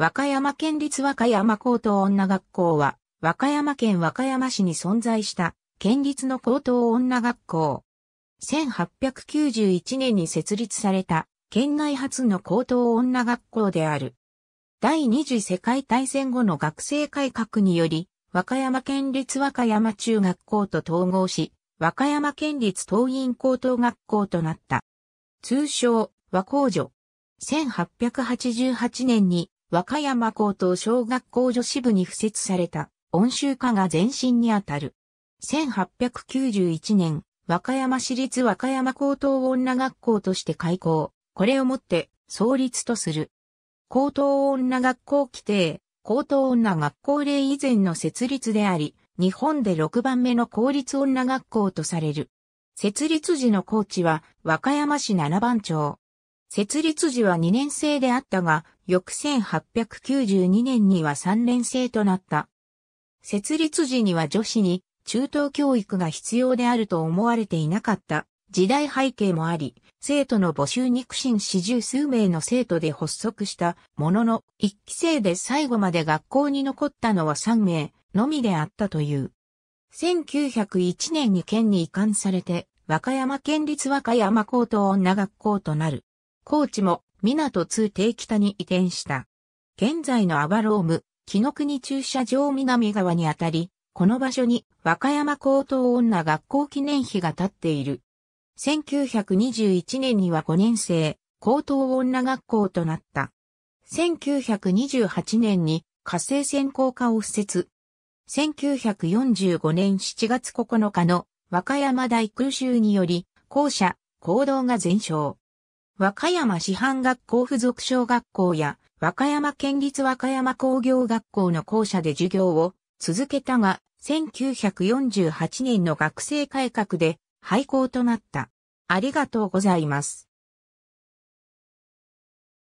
和歌山県立和歌山高等女学校は、和歌山県和歌山市に存在した、県立の高等女学校。1891年に設立された、県内初の高等女学校である。第二次世界大戦後の学生改革により、和歌山県立和歌山中学校と統合し、和歌山県立東院高等学校となった。通称、和工女。1888年に和歌山高等小学校女子部に付設された温州化が前身にあたる。1891年、和歌山市立和歌山高等女学校として開校。これをもって創立とする。高等女学校規定、高等女学校令以前の設立であり、日本で6番目の公立女学校とされる。設立時の高知は和歌山市七番町。設立時は2年生であったが、翌1892年には3連生となった。設立時には女子に中等教育が必要であると思われていなかった時代背景もあり、生徒の募集に苦心四十数名の生徒で発足したものの、一期生で最後まで学校に残ったのは3名のみであったという。1901年に県に移管されて、和歌山県立和歌山高等女学校となる。高知も港通定北に移転した。現在のアバローム、木の国駐車場南側にあたり、この場所に和歌山高等女学校記念碑が建っている。1921年には5年生、高等女学校となった。1928年に火星専攻科を施設。1945年7月9日の和歌山大空襲により、校舎、行動が全焼。和歌山師範学校附属小学校や、和歌山県立和歌山工業学校の校舎で授業を続けたが、1948年の学生改革で廃校となった。ありがとうございます。